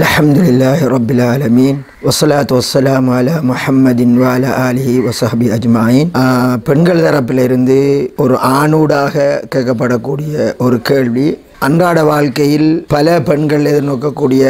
الحمد لله رب العالمين வசலாத் வசலாம் அல முஹம்மதின் வால அலி வசஹபி அஜ்மாயின் பெண்கள் தரப்பிலிருந்து ஒரு ஆணூடாக கேட்கப்படக்கூடிய ஒரு கேள்வி அன்றாட வாழ்க்கையில் பல பெண்கள் எதிர்நோக்கக்கூடிய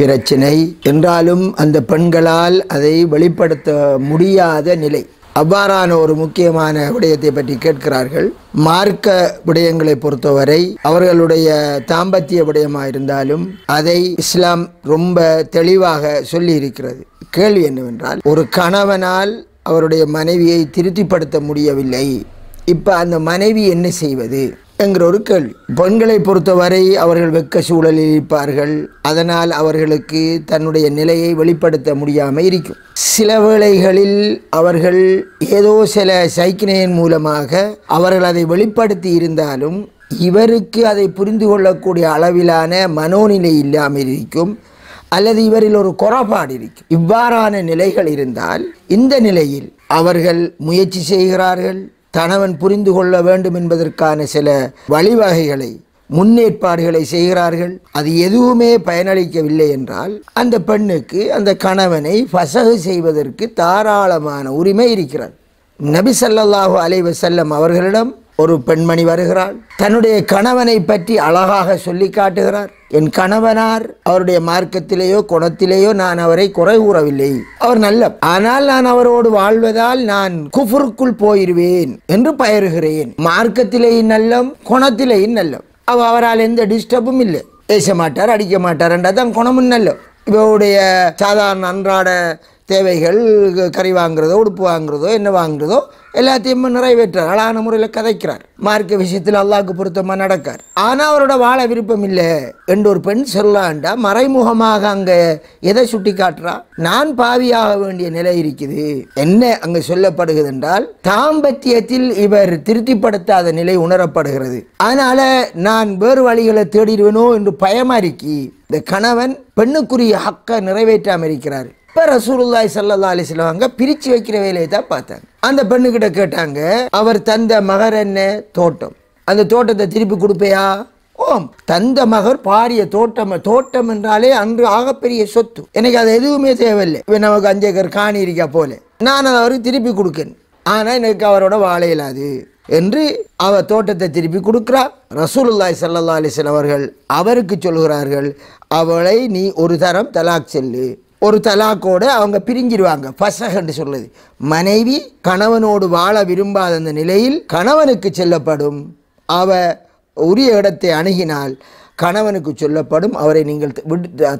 பிரச்சினை என்றாலும் அந்த பெண்களால் அதை வெளிப்படுத்த முடியாத நிலை அவ்வாறான ஒரு முக்கியமான விடயத்தை பற்றி கேட்கிறார்கள் மார்க்க விடயங்களை பொறுத்தவரை அவர்களுடைய தாம்பத்திய விடயமா இருந்தாலும் அதை இஸ்லாம் ரொம்ப தெளிவாக சொல்லி இருக்கிறது கேள்வி என்னவென்றால் ஒரு கணவனால் அவருடைய மனைவியை திருப்திப்படுத்த முடியவில்லை இப்போ அந்த மனைவி என்ன செய்வது என்கிற ஒரு கேள்வி பெண்களை பொறுத்தவரை அவர்கள் வெக்க சூழலில் இருப்பார்கள் அதனால் அவர்களுக்கு தன்னுடைய நிலையை வெளிப்படுத்த முடியாமல் இருக்கும் சில வேளைகளில் அவர்கள் ஏதோ சில சைக்கினையின் மூலமாக அவர்கள் அதை வெளிப்படுத்தி இருந்தாலும் இவருக்கு அதை புரிந்து கொள்ளக்கூடிய அளவிலான மனோநிலை இல்லாமல் இருக்கும் அல்லது இவரில் ஒரு குறைபாடு இருக்கும் இவ்வாறான நிலைகள் இருந்தால் இந்த நிலையில் அவர்கள் முயற்சி செய்கிறார்கள் தனவன் புரிந்து கொள்ள வேண்டும் என்பதற்கான சில வழிவகைகளை முன்னேற்பாடுகளை செய்கிறார்கள் அது எதுவுமே பயனளிக்கவில்லை என்றால் அந்த பெண்ணுக்கு அந்த கணவனை பசகு செய்வதற்கு தாராளமான உரிமை இருக்கிறது நபி சல்லாஹு அலைவ செல்லம் அவர்களிடம் ஒரு பெண்மணி வருகிறாள் தன்னுடைய கணவனை பற்றி அழகாக சொல்லி காட்டுகிறார் என் கணவனார் அவருடைய மார்க்கத்திலேயோ குணத்திலேயோ நான் அவரை குறை கூறவில்லை அவர் நல்ல ஆனால் நான் அவரோடு வாழ்வதால் நான் குஃபுருக்குள் போயிருவேன் என்று பயறுகிறேன் மார்க்கத்திலேயும் நல்லம் குணத்திலேயும் நல்லம் அவ அவரால் எந்த டிஸ்டர்பும் இல்லை பேச மாட்டார் அடிக்க மாட்டார் என்றால் தான் குணமும் நல்லம் இவருடைய சாதாரண அன்றாட தேவைகள் கறி வாங்குறதோ உடுப்பு வாங்குறதோ என்ன வாங்குறதோ எல்லாத்தையும் நிறைவேற்றார் அழகான முறையில் கதைக்கிறார் மார்க்க விஷயத்தில் அல்லாவுக்கு பொருத்தமாக நடக்கார் ஆனால் அவரோட வாழ விருப்பம் இல்லை என்று ஒரு பெண் சொல்லாண்டா மறைமுகமாக அங்கே எதை சுட்டி காட்டுறா நான் பாவியாக வேண்டிய நிலை இருக்குது என்ன அங்கே சொல்லப்படுகிறது என்றால் தாம்பத்தியத்தில் இவர் திருப்திப்படுத்தாத நிலை உணரப்படுகிறது அதனால நான் வேறு வழிகளை தேடிடுவேனோ என்று பயமா இருக்கி இந்த கணவன் பெண்ணுக்குரிய ஹக்கை நிறைவேற்றாமல் இருக்கிறார் இப்போ ரசூலுல்லாய் சல்லா அலிஸ்லாம் அங்கே பிரித்து வைக்கிற வேலையை தான் பார்த்தாங்க அந்த பெண்ணுக்கிட்ட கேட்டாங்க அவர் தந்த மகர் என்ன தோட்டம் அந்த தோட்டத்தை திருப்பி கொடுப்பையா ஓம் தந்த மகர் பாரிய தோட்டம் தோட்டம் என்றாலே அன்று ஆகப்பெரிய சொத்து எனக்கு அது எதுவுமே தேவையில்லை நமக்கு அஞ்சு ஏக்கர் காணி இருக்கா போல நான் அதை அவருக்கு திருப்பி கொடுக்கேன் ஆனால் எனக்கு அவரோட வாழ இயலாது என்று அவ தோட்டத்தை திருப்பி கொடுக்குறா ரசூலுல்லாய் சல்லா அலிஸ்லாம் அவர்கள் அவருக்கு சொல்கிறார்கள் அவளை நீ ஒரு தரம் தலாக் செல்லு ஒரு தலாக்கோடு அவங்க பிரிஞ்சிருவாங்க என்று சொல்லுது மனைவி கணவனோடு வாழ விரும்பாத அந்த நிலையில் கணவனுக்கு செல்லப்படும் அவ உரிய இடத்தை அணுகினால் கணவனுக்கு சொல்லப்படும் அவரை நீங்கள்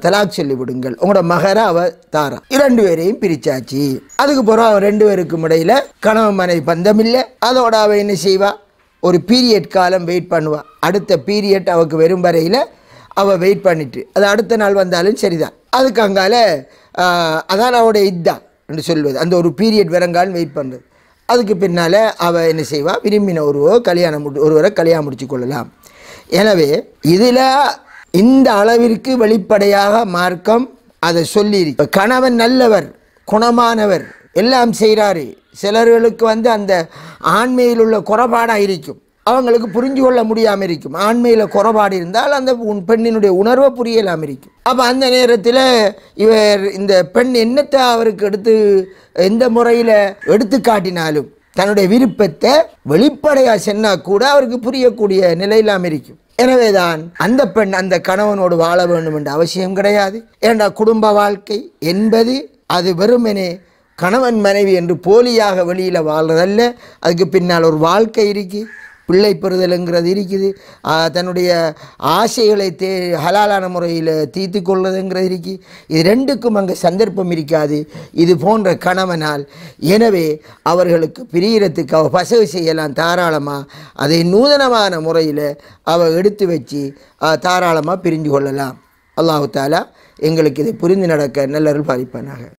தலாக் சொல்லி விடுங்கள் உங்களோட மகரை அவ தாரா இரண்டு பேரையும் பிரிச்சாச்சு அதுக்கு பிறகு அவன் ரெண்டு பேருக்கும் இடையில் கணவன் மனைவி பந்தம் இல்லை அதோட அவள் என்ன செய்வா ஒரு பீரியட் காலம் வெயிட் பண்ணுவாள் அடுத்த பீரியட் அவருக்கு வரும் வரையில் அவள் வெயிட் பண்ணிட்டு அது அடுத்த நாள் வந்தாலும் சரிதான் அதுக்கு அங்கால அதான் அவளுடைய இதான் என்று சொல்வது அந்த ஒரு பீரியட் வரங்காலும் வெயிட் பண்ணுறது அதுக்கு பின்னால் அவள் என்ன செய்வாள் விரும்பின ஒருவோ கல்யாணம் ஒருவரை கல்யாணம் முடிச்சு கொள்ளலாம் எனவே இதில் இந்த அளவிற்கு வெளிப்படையாக மார்க்கம் அதை சொல்லியிருக்கு கணவன் நல்லவர் குணமானவர் எல்லாம் செய்கிறாரு சிலர்களுக்கு வந்து அந்த ஆண்மையில் உள்ள குறைபாடாக இருக்கும் அவங்களுக்கு புரிஞ்சு கொள்ள முடியாமல் இருக்கும் ஆண்மையில் குறைபாடு இருந்தால் அந்த பெண்ணினுடைய உணர்வை புரியலாமல் இருக்கும் அப்போ அந்த நேரத்தில் இவர் இந்த பெண் என்னத்தை அவருக்கு எடுத்து எந்த முறையில் எடுத்து காட்டினாலும் தன்னுடைய விருப்பத்தை வெளிப்படையாக சொன்னால் கூட அவருக்கு புரியக்கூடிய நிலையிலாமல் இருக்கும் எனவேதான் அந்த பெண் அந்த கணவனோடு வாழ வேண்டும் என்ற அவசியம் கிடையாது ஏன்னா குடும்ப வாழ்க்கை என்பது அது வெறுமனே கணவன் மனைவி என்று போலியாக வெளியில் வாழ்றதல்ல அதுக்கு பின்னால் ஒரு வாழ்க்கை இருக்குது பிள்ளை பெறுதலுங்கிறது இருக்குது தன்னுடைய ஆசைகளை தே ஹலாலான முறையில் தீர்த்து கொள்வதுங்கிறது இருக்குது இது ரெண்டுக்கும் அங்கே சந்தர்ப்பம் இருக்காது இது போன்ற கணவனால் எனவே அவர்களுக்கு பிரியறத்துக்கு அவள் பசவு செய்யலாம் தாராளமாக அதை நூதனமான முறையில் அவள் எடுத்து வச்சு தாராளமாக பிரிஞ்சு கொள்ளலாம் அல்லாஹு தாலா எங்களுக்கு இதை புரிந்து நடக்க நல்ல அருள் பாதிப்பானாக